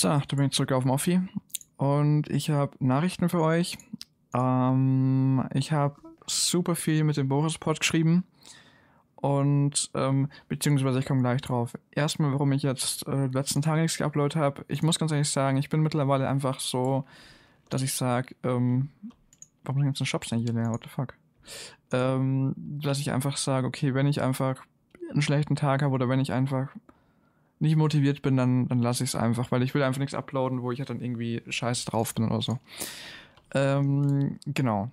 So, da bin ich zurück auf Moffi und ich habe Nachrichten für euch. Ähm, ich habe super viel mit dem Boris-Pod geschrieben und ähm, beziehungsweise ich komme gleich drauf. Erstmal, warum ich jetzt äh, letzten Tage nichts geuploadet habe. Ich muss ganz ehrlich sagen, ich bin mittlerweile einfach so, dass ich sage, ähm, warum sind die ganzen Shops denn hier leer? What the fuck? Ähm, dass ich einfach sage, okay, wenn ich einfach einen schlechten Tag habe oder wenn ich einfach nicht motiviert bin, dann, dann lasse ich es einfach, weil ich will einfach nichts uploaden, wo ich halt dann irgendwie scheiße drauf bin oder so. Ähm, genau.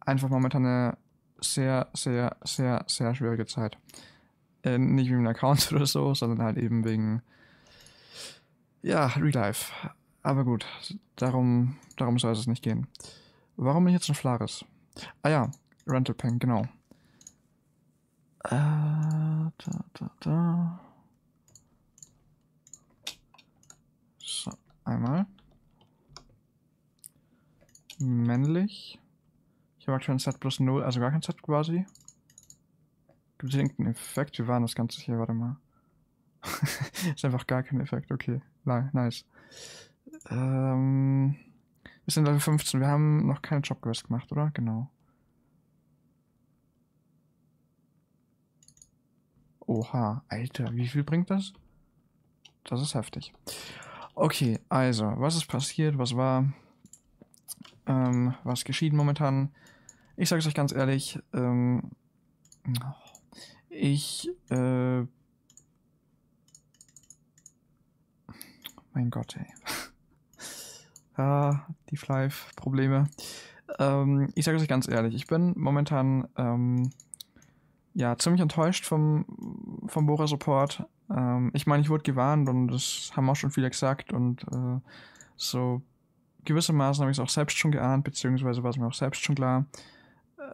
Einfach momentan eine sehr, sehr, sehr, sehr schwierige Zeit. Äh, nicht wegen Accounts oder so, sondern halt eben wegen, ja, Real Life. Aber gut, darum, darum soll es nicht gehen. Warum bin ich jetzt ein Flares? Ah ja, Rental Pen, genau. Äh, da, da, da. Einmal. Männlich. Ich habe aktuell halt ein Set plus 0, also gar kein Set quasi. Gibt es irgendeinen Effekt? Wie war das Ganze hier? Warte mal. ist einfach gar kein Effekt. Okay, nice. Ähm, wir sind Level 15. Wir haben noch keine Jobquest gemacht, oder? Genau. Oha, Alter, wie viel bringt das? Das ist heftig. Okay, also, was ist passiert? Was war? Ähm, was geschieht momentan? Ich sage es euch ganz ehrlich. Ähm, ich. Äh, mein Gott, ey. ah, die Flive-Probleme. Ähm, ich sage es euch ganz ehrlich. Ich bin momentan ähm, ja ziemlich enttäuscht vom, vom Bora-Support. Ähm, ich meine, ich wurde gewarnt und das haben auch schon viele gesagt und äh, so gewissermaßen habe ich es auch selbst schon geahnt, beziehungsweise war es mir auch selbst schon klar.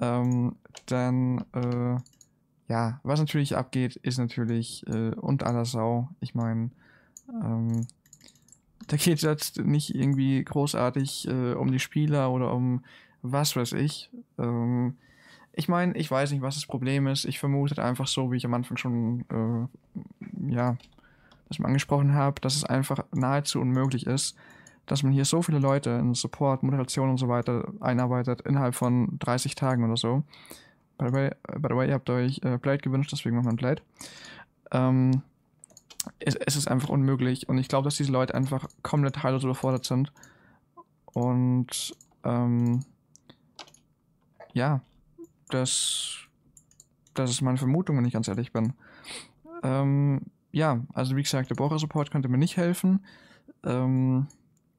Ähm, dann, äh, ja, was natürlich abgeht, ist natürlich äh, unter aller Sau. Ich meine, ähm, da geht es jetzt nicht irgendwie großartig äh, um die Spieler oder um was weiß ich. Ähm, ich meine, ich weiß nicht, was das Problem ist. Ich vermute einfach so, wie ich am Anfang schon äh, ja, das man angesprochen habe, dass es einfach nahezu unmöglich ist, dass man hier so viele Leute in Support, Moderation und so weiter einarbeitet innerhalb von 30 Tagen oder so. By the way, by the way ihr habt euch äh, Blade gewünscht, deswegen machen wir Blade. Ähm, es, es, ist einfach unmöglich und ich glaube, dass diese Leute einfach komplett heillos überfordert sind. Und ähm, ja, das, das ist meine Vermutung, wenn ich ganz ehrlich bin. Ähm, ja, also wie gesagt, der Bohrer-Support konnte mir nicht helfen. Ähm,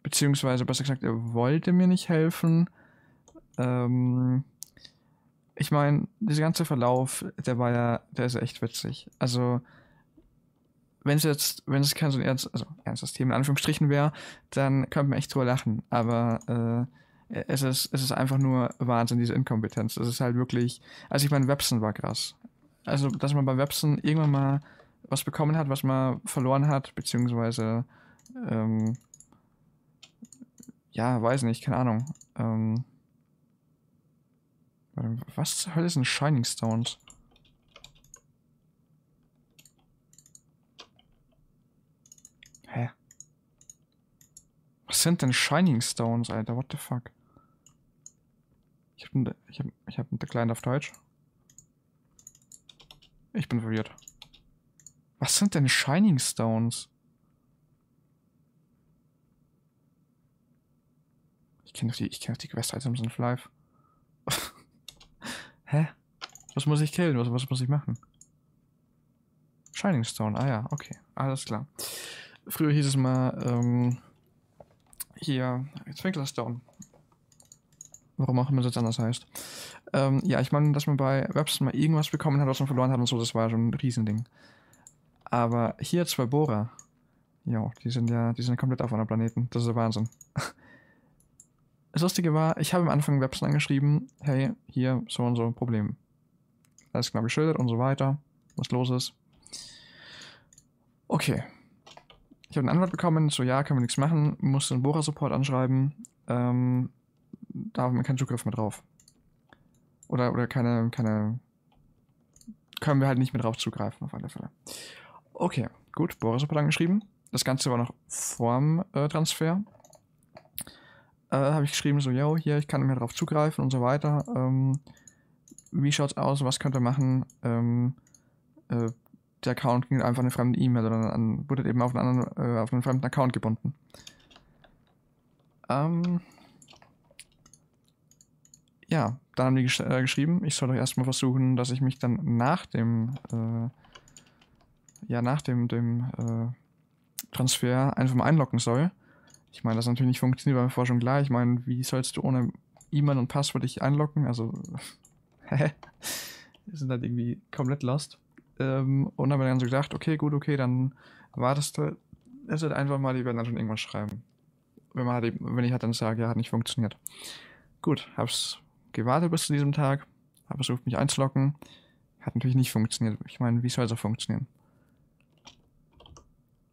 beziehungsweise besser gesagt, er wollte mir nicht helfen. Ähm, ich meine, dieser ganze Verlauf, der war ja, der ist echt witzig. Also, wenn es jetzt, wenn es kein so ein ernst, also ernstes Thema in Anführungsstrichen wäre, dann könnte man echt drüber lachen. Aber äh, es, ist, es ist einfach nur Wahnsinn, diese Inkompetenz. Es ist halt wirklich, also ich meine, Websen war krass. Also, dass man bei Websen irgendwann mal was bekommen hat, was man verloren hat, beziehungsweise ähm, ja, weiß nicht, keine Ahnung. Ähm, was zur Hölle sind Shining Stones? Hä? Was sind denn Shining Stones, Alter? What the fuck? Ich hab, ich hab, ich hab einen Decline auf Deutsch. Ich bin verwirrt. Was sind denn Shining Stones? Ich kenne doch die, ich die Quest Items in Life. Hä? Was muss ich killen? Was, was muss ich machen? Shining Stone, ah ja, okay. Alles klar. Früher hieß es mal, ähm, hier, Twinkler Stone. Warum auch immer das anders heißt. Ähm, ja, ich meine, dass man bei Webster mal irgendwas bekommen hat, was man verloren hat und so, das war schon ein Riesending. Aber hier zwei Bohrer. Jo, die sind ja, die sind komplett auf anderen Planeten. Das ist der Wahnsinn. Das Lustige war, ich habe am Anfang Webson angeschrieben, hey, hier, so und so, ein Problem. Alles klar geschildert und so weiter, was los ist. Okay. Ich habe eine Antwort bekommen, so ja, können wir nichts machen, musste den Bohrer-Support anschreiben, ähm, da haben wir keinen Zugriff mehr drauf. Oder, oder keine, keine, können wir halt nicht mehr drauf zugreifen, auf alle Fälle. Okay, gut. Boris hat dann geschrieben. Das Ganze war noch vorm äh, Transfer. Äh, habe ich geschrieben, so, yo, hier, ich kann mir darauf zugreifen und so weiter. Ähm, wie schaut's aus? Was könnt ihr machen? Ähm, äh, der Account ging einfach eine fremde E-Mail oder dann wurde eben auf einen, anderen, äh, auf einen fremden Account gebunden. Ähm, ja, dann haben die gesch äh, geschrieben, ich soll doch erstmal versuchen, dass ich mich dann nach dem äh, ja nach dem, dem äh, Transfer einfach mal einloggen soll. Ich meine, das natürlich nicht funktioniert beim Forschung klar. Ich meine, wie sollst du ohne E-Mail und Passwort dich einloggen? Also, hä? Wir sind halt irgendwie komplett lost. Ähm, und haben dann so gedacht, okay, gut, okay, dann wartest du. Es wird einfach mal, die werden dann schon irgendwas schreiben. Wenn, man halt eben, wenn ich halt dann sage, ja, hat nicht funktioniert. Gut, hab's gewartet bis zu diesem Tag, habe versucht, mich einzulocken. Hat natürlich nicht funktioniert. Ich meine, wie soll es auch funktionieren?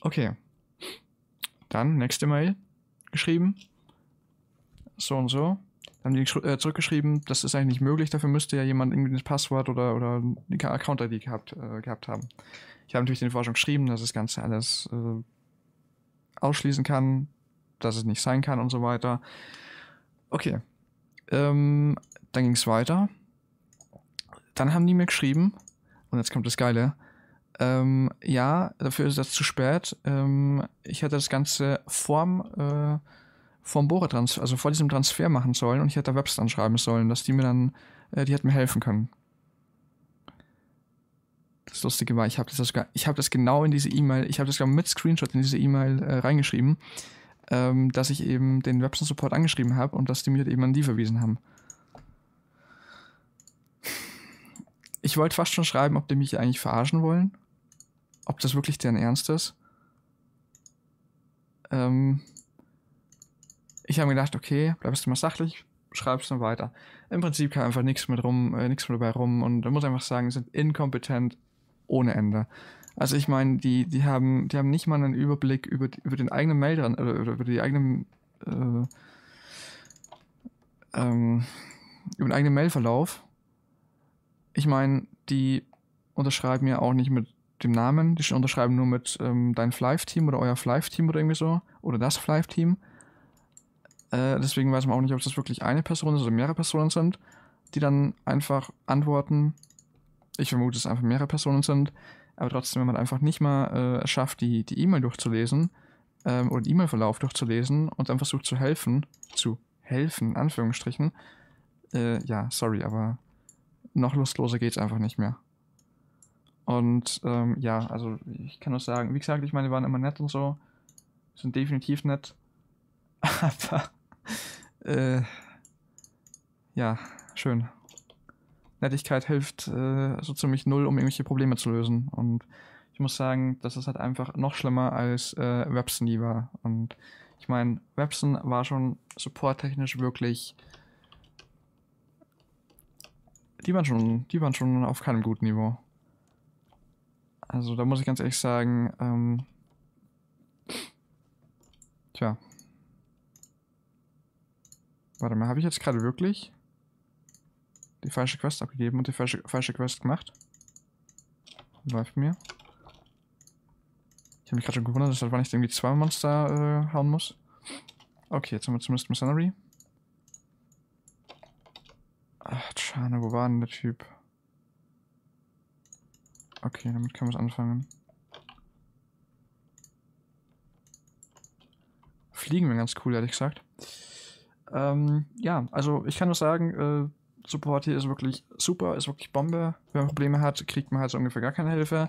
Okay. Dann nächste Mail geschrieben. So und so. Dann haben die äh, zurückgeschrieben, das ist eigentlich nicht möglich, dafür müsste ja jemand irgendwie ein Passwort oder, oder die Account-ID gehabt, äh, gehabt haben. Ich habe natürlich den Forschung geschrieben, dass das Ganze alles äh, ausschließen kann, dass es nicht sein kann und so weiter. Okay. Ähm, dann ging es weiter. Dann haben die mir geschrieben, und jetzt kommt das Geile, ähm, ja, dafür ist das zu spät. Ähm, ich hätte das Ganze vorm, äh, vorm Bohrer-Transfer, also vor diesem Transfer machen sollen und ich hätte da Webs anschreiben sollen, dass die mir dann, äh, die hätten mir helfen können. Das Lustige war, ich habe das sogar, das genau in diese E-Mail, ich habe das sogar mit Screenshot in diese E-Mail äh, reingeschrieben, ähm, dass ich eben den Webster-Support angeschrieben habe und dass die mir eben an die verwiesen haben. Ich wollte fast schon schreiben, ob die mich eigentlich verarschen wollen, ob das wirklich deren Ernst ist? Ähm, ich habe mir gedacht, okay, bleibst du mal sachlich, schreibst dann weiter. Im Prinzip kam einfach nichts mit rum, äh, nichts mit dabei rum und man muss einfach sagen, sind inkompetent ohne Ende. Also ich meine, die, die haben, die haben nicht mal einen Überblick über, über den eigenen Mail dran, oder, oder äh, über die eigenen äh, ähm, über den eigenen Mailverlauf. Ich meine, die unterschreiben ja auch nicht mit dem Namen, die schon unterschreiben nur mit ähm, dein Flive-Team oder euer Flive-Team oder irgendwie so. Oder das Flive-Team. Äh, deswegen weiß man auch nicht, ob das wirklich eine Person ist oder mehrere Personen sind, die dann einfach antworten. Ich vermute, dass es einfach mehrere Personen sind. Aber trotzdem, wenn man einfach nicht mal äh, schafft, die E-Mail e durchzulesen ähm, oder den E-Mail-Verlauf durchzulesen und dann versucht zu helfen, zu helfen, in Anführungsstrichen, äh, ja, sorry, aber noch lustloser geht es einfach nicht mehr. Und ähm, ja, also ich kann nur sagen, wie gesagt, ich meine, die waren immer nett und so. Sind definitiv nett. Aber äh, ja, schön. Nettigkeit hilft äh, so ziemlich null, um irgendwelche Probleme zu lösen. Und ich muss sagen, das ist halt einfach noch schlimmer als äh, Webson die war. Und ich meine, Webson war schon supporttechnisch wirklich. Die waren schon, die waren schon auf keinem guten Niveau. Also da muss ich ganz ehrlich sagen, ähm, tja. Warte mal, habe ich jetzt gerade wirklich die falsche Quest abgegeben und die falsche, falsche Quest gemacht? Läuft mir. Ich habe mich gerade schon gewundert, dass wann ich irgendwie zwei Monster äh, hauen muss. Okay, jetzt haben wir zumindest Mercenary. Ach, Schane, wo war denn der Typ? Okay, damit können wir es anfangen. Fliegen wir ganz cool, ehrlich gesagt. Ähm, ja, also ich kann nur sagen, äh, Support hier ist wirklich super, ist wirklich Bombe. Wenn man Probleme hat, kriegt man halt so ungefähr gar keine Hilfe.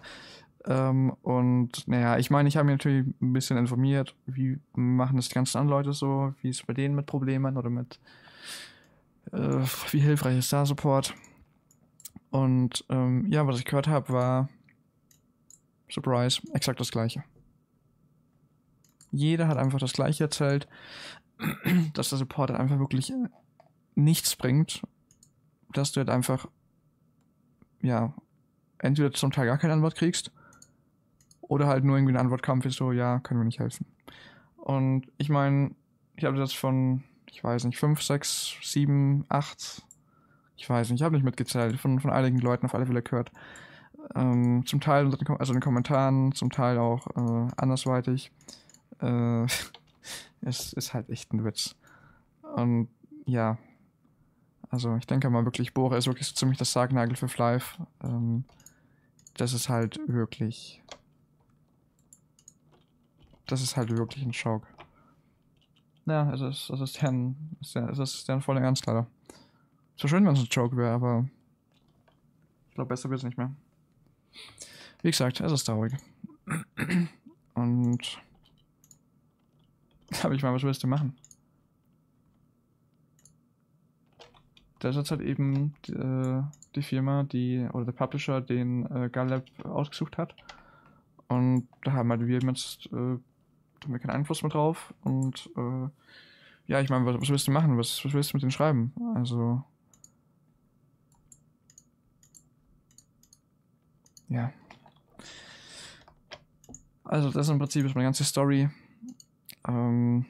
Ähm, und naja, ich meine, ich habe mich natürlich ein bisschen informiert, wie machen das die ganzen anderen Leute so, wie ist es bei denen mit Problemen oder mit äh, wie hilfreich ist da Support. Und ähm, ja, was ich gehört habe, war, surprise, exakt das gleiche. Jeder hat einfach das gleiche erzählt, dass der Support halt einfach wirklich äh, nichts bringt, dass du halt einfach, ja, entweder zum Teil gar keine Antwort kriegst oder halt nur irgendwie eine Antwort kam, ist so, ja, können wir nicht helfen. Und ich meine, ich habe das von, ich weiß nicht, 5, 6, 7, 8, ich weiß nicht, ich habe nicht mitgezählt, von, von einigen Leuten auf alle Fälle gehört. Ähm, zum Teil also in den Kommentaren, zum Teil auch äh, andersweitig. Äh, es ist halt echt ein Witz. Und ja, also ich denke mal wirklich, Bohrer ist wirklich so ziemlich das Sargnagel für Flife. Ähm, das ist halt wirklich... Das ist halt wirklich ein Schock. Ja, es ist, es ist deren, es ist deren voll ernst leider. So schön, wenn es ein Joke wäre, aber ich glaube, besser wird es nicht mehr. Wie gesagt, es ist traurig. Und. Aber ich meine, was willst du machen? Das ist halt eben äh, die Firma, die, oder der Publisher, den äh, Gallup ausgesucht hat. Und da haben halt wir jetzt äh, haben wir keinen Einfluss mehr drauf. Und äh, ja, ich meine, was, was willst du machen? Was, was willst du mit denen schreiben? Also. ja. Also das im Prinzip ist meine ganze Story. Ähm,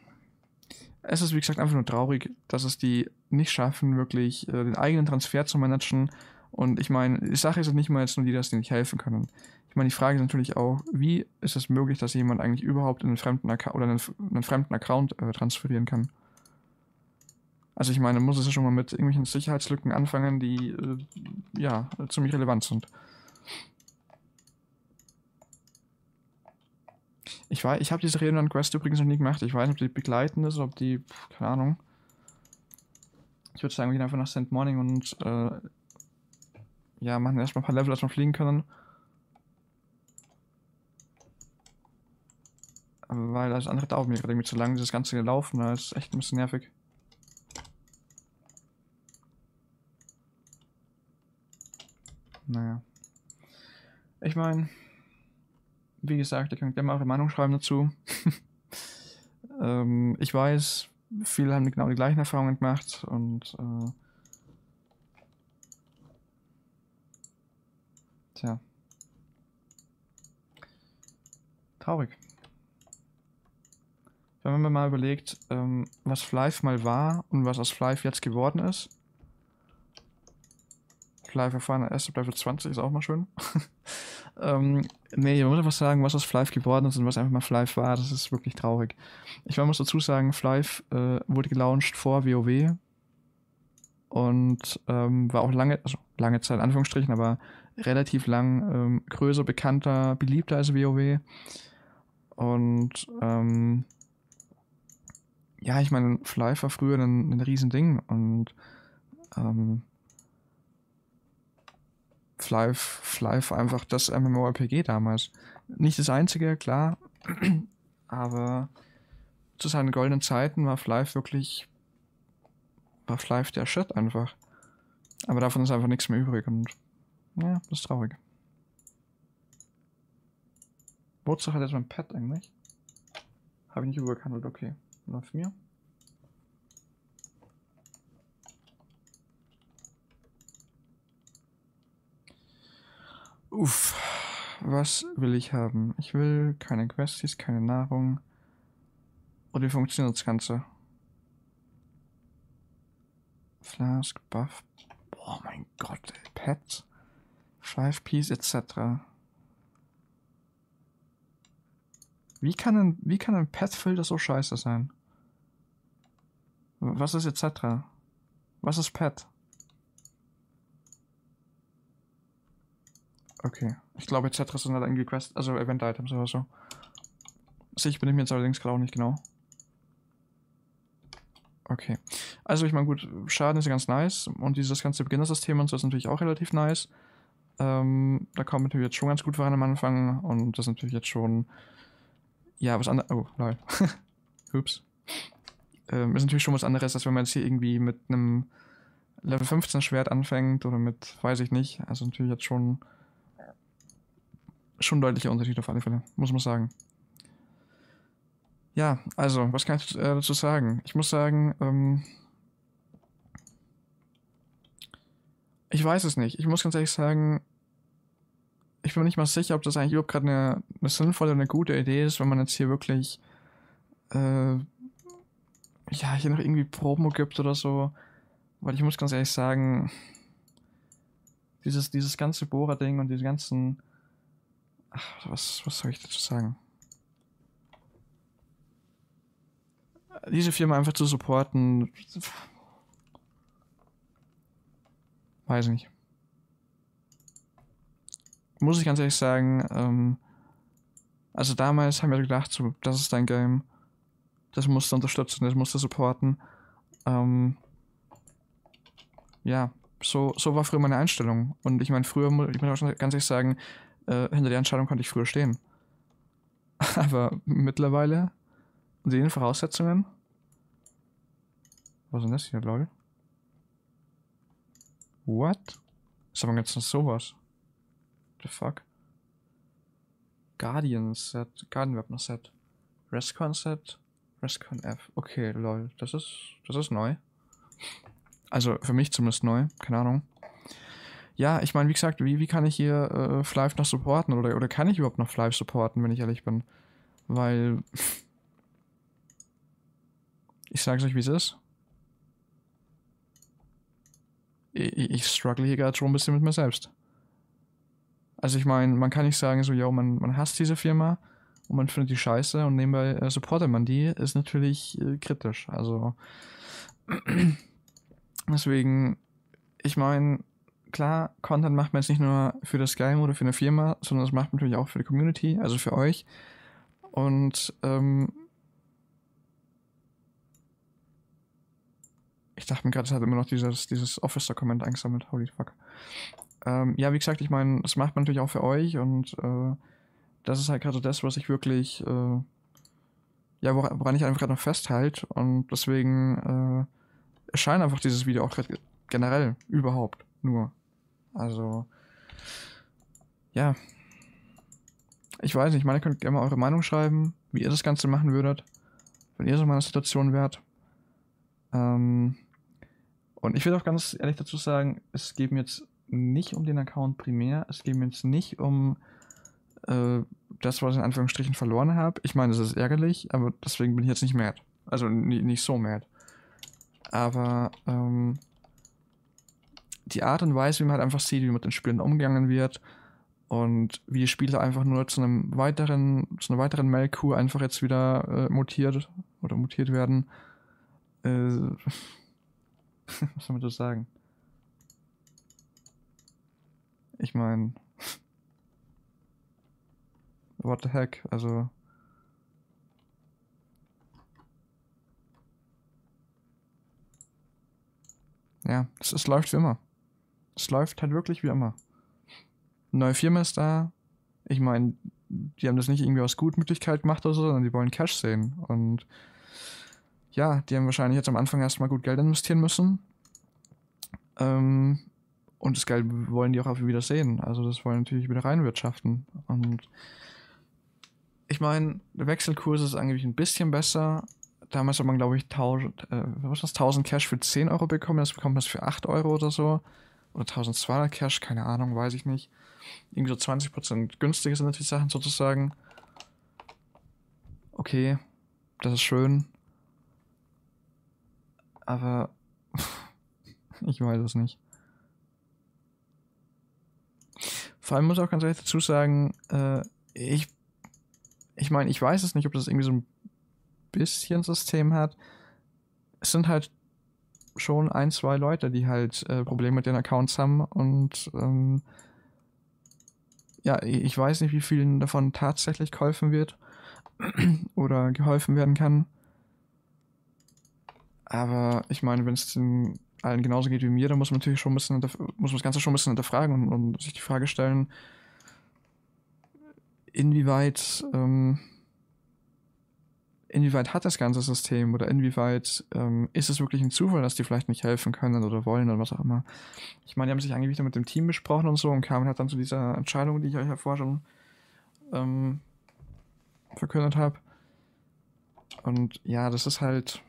es ist wie gesagt einfach nur traurig, dass es die nicht schaffen, wirklich äh, den eigenen Transfer zu managen. Und ich meine, die Sache ist jetzt halt nicht mal jetzt nur die, dass die nicht helfen können. Ich meine, die Frage ist natürlich auch, wie ist es möglich, dass jemand eigentlich überhaupt in einen fremden Account oder einen, einen fremden Account äh, transferieren kann? Also ich meine, muss es ja schon mal mit irgendwelchen Sicherheitslücken anfangen, die äh, ja ziemlich relevant sind. Ich weiß, ich habe diese Reunion Quest übrigens noch nie gemacht. Ich weiß nicht, ob die begleitend ist oder ob die, pf, keine Ahnung. Ich würde sagen, wir gehen einfach nach St. Morning und äh, ja, machen erstmal ein paar Level, dass wir fliegen können. Weil das andere dauert mir gerade irgendwie zu lang, dieses ganze Laufen, das ist echt ein bisschen nervig. Naja. Ich meine, wie gesagt, ihr könnt gerne mal eure Meinung schreiben dazu. ähm, ich weiß, viele haben genau die gleichen Erfahrungen gemacht und äh, tja. Traurig. Wenn man mal überlegt, ähm, was Flife mal war und was aus Flife jetzt geworden ist, Fly-Verfahren, erste Level 20 ist auch mal schön. ähm, nee, man muss einfach sagen, was aus Flive geworden ist und was einfach mal Flive war, das ist wirklich traurig. Ich man muss dazu sagen, Flive äh, wurde gelauncht vor WoW und ähm, war auch lange, also lange Zeit in Anführungsstrichen, aber relativ lang ähm, größer, bekannter, beliebter als WoW. Und ähm, ja, ich meine, Flive war früher ein, ein Riesending und ähm, Flive, Flive einfach das MMORPG damals. Nicht das einzige, klar, aber zu seinen goldenen Zeiten war Flive wirklich, war Flive der Shit einfach. Aber davon ist einfach nichts mehr übrig und ja, das ist traurig. Wozu hat jetzt mein Pad eigentlich? Habe ich nicht überkandelt, okay. Läuft mir. Uff, was will ich haben? Ich will keine Questies, keine Nahrung. Und wie funktioniert das Ganze? Flask, Buff. Oh mein Gott, Pet. Five Piece etc. Wie kann ein, wie kann ein Pet-Filter so scheiße sein? Was ist etc.? Was ist Pet? Okay. Ich glaube, Tetris sind halt irgendwie Quest, also Event-Items oder so. Ich bin ich mir jetzt allerdings gerade auch nicht genau. Okay. Also ich meine, gut, Schaden ist ja ganz nice. Und dieses ganze Beginnersystem und so ist natürlich auch relativ nice. Ähm, da kommt natürlich jetzt schon ganz gut voran am Anfang. Und das ist natürlich jetzt schon... Ja, was anderes... Oh, lol. Ups. Ähm, ist natürlich schon was anderes, als wenn man jetzt hier irgendwie mit einem Level 15 Schwert anfängt oder mit, weiß ich nicht. Also natürlich jetzt schon schon ein deutlicher Unterschied auf alle Fälle, muss man sagen. Ja, also, was kann ich äh, dazu sagen? Ich muss sagen, ähm, ich weiß es nicht. Ich muss ganz ehrlich sagen, ich bin mir nicht mal sicher, ob das eigentlich überhaupt gerade eine, eine, sinnvolle, eine gute Idee ist, wenn man jetzt hier wirklich, äh, ja, hier noch irgendwie Promo gibt oder so. Weil ich muss ganz ehrlich sagen, dieses, dieses ganze Bohrer-Ding und diese ganzen Ach, was, was soll ich dazu sagen? Diese Firma einfach zu supporten. Weiß nicht. Muss ich ganz ehrlich sagen, ähm, also damals haben wir gedacht, so, das ist dein Game. Das musst du unterstützen, das musst du supporten. Ähm, ja, so, so war früher meine Einstellung. Und ich meine, früher, ich muss auch ganz ehrlich sagen, äh, hinter der Entscheidung konnte ich früher stehen. Aber mittlerweile, unter den Voraussetzungen. Was ist denn das hier, lol? What? Ist aber jetzt noch sowas. the fuck? Guardian Set, Guardian Weapon Set. Rescon Set, Rescon F. Okay, lol, das ist, das ist neu. Also für mich zumindest neu, keine Ahnung ja, ich meine, wie gesagt, wie, wie kann ich hier äh, Flive noch supporten oder, oder kann ich überhaupt noch Flive supporten, wenn ich ehrlich bin? Weil. ich sag's euch, wie es ist. Ich, ich struggle hier gerade schon ein bisschen mit mir selbst. Also ich meine, man kann nicht sagen so, yo, man, man hasst diese Firma und man findet die scheiße und nebenbei äh, supportet man die, ist natürlich äh, kritisch. Also deswegen, ich meine, klar, Content macht man jetzt nicht nur für das Game oder für eine Firma, sondern das macht man natürlich auch für die Community, also für euch. Und ähm, ich dachte mir gerade, es hat immer noch dieses, dieses Office-Dokument eingesammelt. Holy fuck. Ähm, ja, wie gesagt, ich meine, das macht man natürlich auch für euch und äh, das ist halt gerade das, was ich wirklich, äh, ja, woran ich einfach gerade noch festhalte und deswegen äh, erscheint einfach dieses Video auch gerade generell überhaupt nur. Also, ja. Ich weiß nicht, meine könnt gerne mal eure Meinung schreiben, wie ihr das Ganze machen würdet, wenn ihr so in meiner Situation wärt. Ähm, und ich will auch ganz ehrlich dazu sagen, es geht mir jetzt nicht um den Account primär, es geht mir jetzt nicht um äh, das, was ich in Anführungsstrichen verloren habe. Ich meine, es ist ärgerlich, aber deswegen bin ich jetzt nicht mad. Also nicht so mad. Aber ähm, die Art und Weise, wie man halt einfach sieht, wie mit den Spielen umgegangen wird und wie die Spiele einfach nur zu einem weiteren, zu einer weiteren Melkuh einfach jetzt wieder äh, mutiert oder mutiert werden. Äh, was soll man das sagen? Ich meine, what the heck, also. Ja, es, es läuft wie immer es läuft halt wirklich wie immer. Neue Firma ist da. Ich meine, die haben das nicht irgendwie aus Gutmütigkeit gemacht oder so, sondern die wollen Cash sehen. Und ja, die haben wahrscheinlich jetzt am Anfang erstmal gut Geld investieren müssen. Ähm, und das Geld wollen die auch wieder sehen. Also das wollen natürlich wieder reinwirtschaften. Und ich meine, der Wechselkurs ist eigentlich ein bisschen besser. Damals hat man, glaube ich, 1000, äh, was das, 1000 Cash für 10 Euro bekommen. Jetzt bekommt man es für 8 Euro oder so oder 1200 Cash, keine Ahnung, weiß ich nicht. Irgendwie so 20% günstiger sind natürlich Sachen sozusagen. Okay, das ist schön. Aber ich weiß es nicht. Vor allem muss ich auch ganz ehrlich dazu sagen, äh, ich, ich meine, ich weiß es nicht, ob das irgendwie so ein bisschen System hat. Es sind halt schon ein, zwei Leute, die halt äh, Probleme mit den Accounts haben und ähm, ja, ich weiß nicht, wie vielen davon tatsächlich geholfen wird oder geholfen werden kann. Aber ich meine, wenn es den allen genauso geht wie mir, dann muss man natürlich schon ein bisschen, muss man das Ganze schon ein bisschen hinterfragen und, und sich die Frage stellen, inwieweit ähm, inwieweit hat das ganze System oder inwieweit ähm, ist es wirklich ein Zufall, dass die vielleicht nicht helfen können oder wollen oder was auch immer. Ich meine, die haben sich eigentlich wieder mit dem Team besprochen und so und kamen halt dann zu dieser Entscheidung, die ich euch ja vorher schon ähm, verkündet habe. Und ja, das ist halt.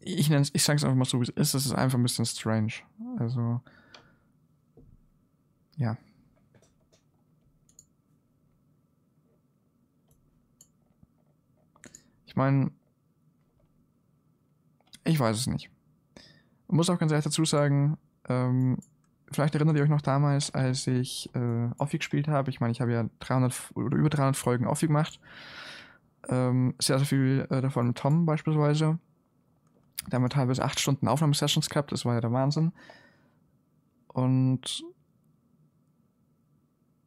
Ich, ich sage es einfach mal so, wie es ist. Es ist einfach ein bisschen strange. Also. Ja. Ich meine, ich weiß es nicht. Muss auch ganz ehrlich dazu sagen, ähm, vielleicht erinnert ihr euch noch damals, als ich äh, Offi gespielt habe. Ich meine, ich habe ja 300 oder über 300 Folgen Offi gemacht. Ähm, sehr, sehr viel äh, davon mit Tom beispielsweise. Da haben wir teilweise 8 Stunden Aufnahmesessions gehabt. Das war ja der Wahnsinn. Und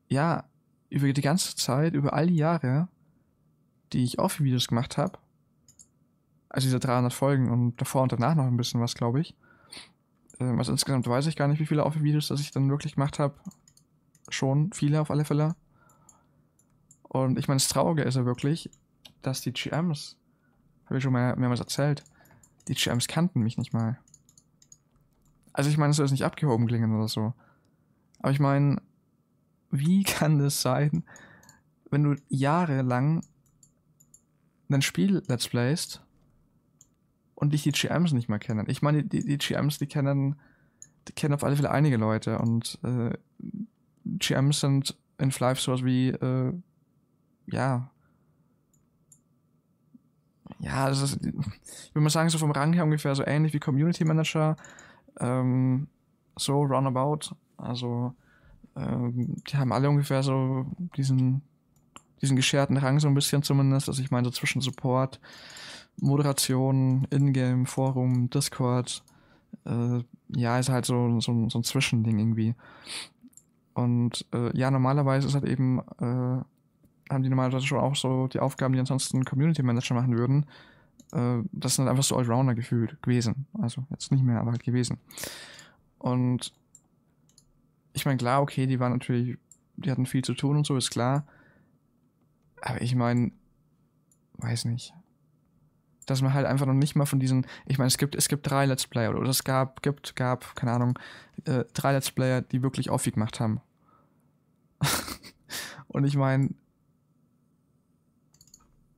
ja, über die ganze Zeit, über all die Jahre, die ich auch für Videos gemacht habe. Also diese 300 Folgen und davor und danach noch ein bisschen was, glaube ich. Ähm, also insgesamt weiß ich gar nicht, wie viele Aufwärts-Videos, dass ich dann wirklich gemacht habe. Schon viele auf alle Fälle. Und ich meine, das Traurige ist ja wirklich, dass die GMs, habe ich schon mehr, mehrmals erzählt, die GMs kannten mich nicht mal. Also ich meine, es soll jetzt nicht abgehoben klingen oder so. Aber ich meine, wie kann das sein, wenn du jahrelang ein Spiel Let's Playst und dich die GMs nicht mehr kennen. Ich meine, die, die GMs, die kennen, die kennen auf alle Fälle einige Leute und äh, GMs sind in Flive sowas wie, äh, ja. Ja, das ist, ich würde mal sagen, so vom Rang her ungefähr so ähnlich wie Community Manager. Ähm, so roundabout. Also, ähm, die haben alle ungefähr so diesen diesen gescherten Rang so ein bisschen zumindest. Also ich meine so zwischen Support, Moderation, Ingame, Forum, Discord. Äh, ja, ist halt so, so, so ein Zwischending irgendwie. Und äh, ja, normalerweise ist halt eben, äh, haben die normalerweise schon auch so die Aufgaben, die ansonsten Community Manager machen würden. Äh, das sind halt einfach so Allrounder gefühlt gewesen. Also jetzt nicht mehr, aber halt gewesen. Und ich meine, klar, okay, die waren natürlich, die hatten viel zu tun und so, ist klar. Aber ich meine, weiß nicht. Dass man halt einfach noch nicht mal von diesen, ich meine, es gibt, es gibt drei Let's Player oder es gab, gibt, gab, keine Ahnung, äh, drei Let's Player, die wirklich Offi gemacht haben. Und ich meine,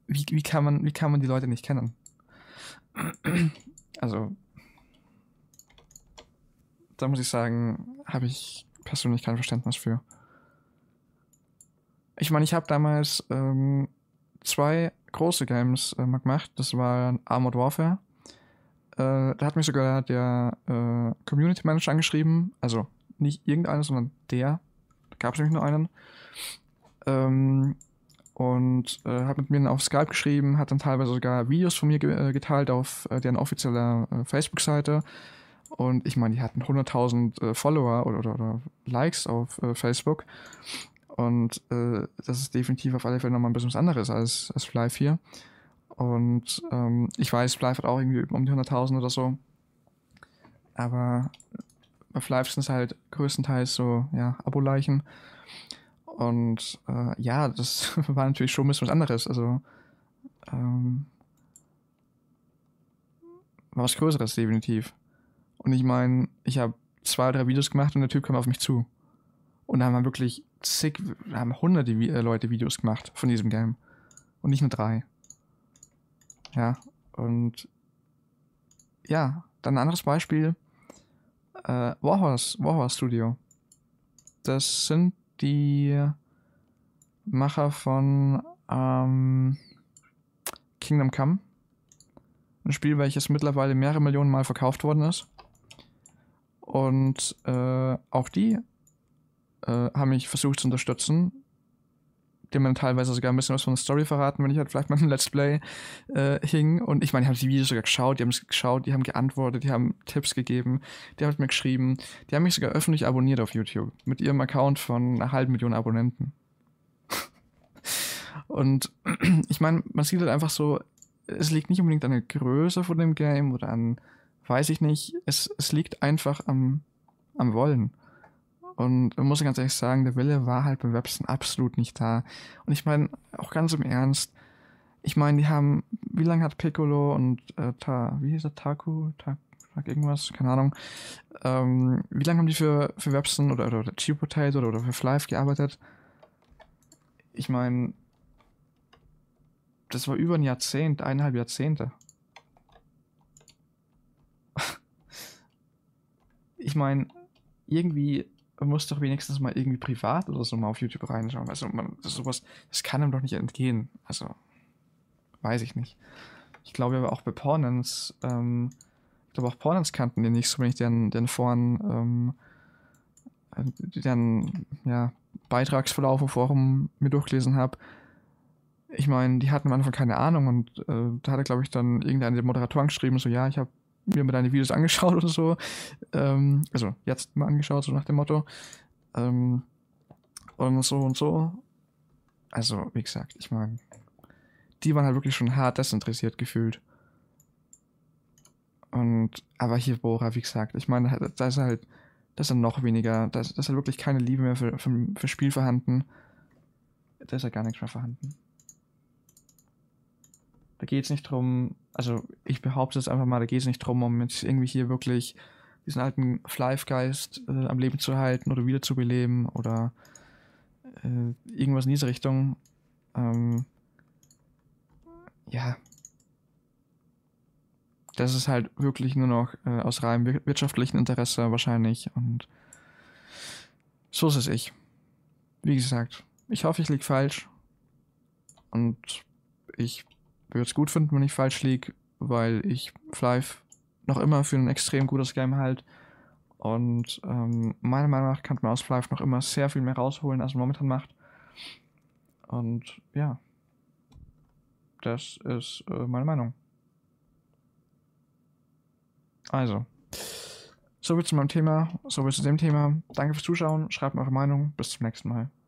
wie, wie, wie kann man die Leute nicht kennen? Also, da muss ich sagen, habe ich persönlich kein Verständnis für. Ich meine, ich habe damals ähm, zwei große Games äh, gemacht. Das war Armored Warfare. Äh, da hat mich sogar der äh, Community Manager angeschrieben. Also nicht irgendeiner, sondern der. Da gab es nämlich nur einen. Ähm, und äh, hat mit mir auf Skype geschrieben, hat dann teilweise sogar Videos von mir ge äh, geteilt auf äh, deren offizieller äh, Facebook-Seite. Und ich meine, die hatten 100.000 Follower oder, oder, oder, Likes auf Facebook. Und äh, das ist definitiv auf alle Fälle nochmal ein bisschen was anderes als, als Fly 4. Und ähm, ich weiß, Fly hat auch irgendwie um die 100.000 oder so. Aber bei Fly sind es halt größtenteils so, ja, Abo-Leichen. Und äh, ja, das war natürlich schon ein bisschen was anderes. Also, ähm, war was Größeres definitiv. Und ich meine, ich habe zwei, drei Videos gemacht und der Typ kam auf mich zu. Und da haben wir wirklich zig, haben hunderte äh, Leute Videos gemacht von diesem Game. Und nicht nur drei. Ja, und ja, dann ein anderes Beispiel. Äh, Warhorse, Warhorse Studio. Das sind die Macher von ähm, Kingdom Come. Ein Spiel, welches mittlerweile mehrere Millionen Mal verkauft worden ist. Und äh, auch die äh, haben mich versucht zu unterstützen. Die haben teilweise sogar ein bisschen was von der Story verraten, wenn ich halt vielleicht mal ein Let's Play äh, hing. Und ich meine, die haben die Videos sogar geschaut, die haben es geschaut, die haben geantwortet, die haben Tipps gegeben, die haben mir geschrieben, die haben mich sogar öffentlich abonniert auf YouTube mit ihrem Account von einer halben Million Abonnenten. Und ich meine, man sieht halt einfach so, es liegt nicht unbedingt an der Größe von dem Game oder an, weiß ich nicht, es, es liegt einfach am, am Wollen. Und man muss ganz ehrlich sagen, der Wille war halt bei Webster absolut nicht da. Und ich meine, auch ganz im Ernst, ich meine, die haben, wie lange hat Piccolo und äh, Ta, wie hieß er, Taku, Taku? Tag irgendwas, keine Ahnung. Ähm, wie lange haben die für, für Webson oder, oder, oder Cheap Potato oder, oder für Flive gearbeitet? Ich meine, das war über ein Jahrzehnt, eineinhalb Jahrzehnte. Ich meine, irgendwie man muss doch wenigstens mal irgendwie privat oder so mal auf YouTube reinschauen. Also man, sowas, das kann einem doch nicht entgehen. Also, weiß ich nicht. Ich glaube aber auch bei Pornens, ähm, ich glaube auch Pornens kannten den nicht so, wenn ich den, deren Foren, ähm, äh, deren, ja, Beitragsverlauf im Forum mir durchgelesen habe. Ich meine, die hatten am Anfang keine Ahnung und äh, da hatte, glaube ich, dann irgendeiner der Moderatoren geschrieben, so, ja, ich habe mir mal deine Videos angeschaut oder so. Ähm, also jetzt mal angeschaut, so nach dem Motto. Ähm, und so und so. Also, wie gesagt, ich meine, die waren halt wirklich schon hart desinteressiert gefühlt. Und, aber hier Bora, wie gesagt, ich meine, da ist halt, das ist dann noch weniger, da ist, da ist halt wirklich keine Liebe mehr für, für, für Spiel vorhanden. Da ist ja halt gar nichts mehr vorhanden. Da geht es nicht drum, also ich behaupte es einfach mal, da geht es nicht drum, um jetzt irgendwie hier wirklich diesen alten Flive-Geist äh, am Leben zu halten oder wiederzubeleben oder äh, irgendwas in diese Richtung. Ähm, ja. Das ist halt wirklich nur noch äh, aus reinem wirtschaftlichen Interesse wahrscheinlich und so ist es ich. Wie gesagt, ich hoffe, ich liege falsch und ich würde es gut finden, wenn ich falsch liege, weil ich Flife noch immer für ein extrem gutes Game halt. Und ähm, meiner Meinung nach kann man aus Flife noch immer sehr viel mehr rausholen, als man momentan macht. Und ja, das ist äh, meine Meinung. Also, soviel zu meinem Thema, soviel zu dem Thema. Danke fürs Zuschauen, schreibt mir eure Meinung, bis zum nächsten Mal.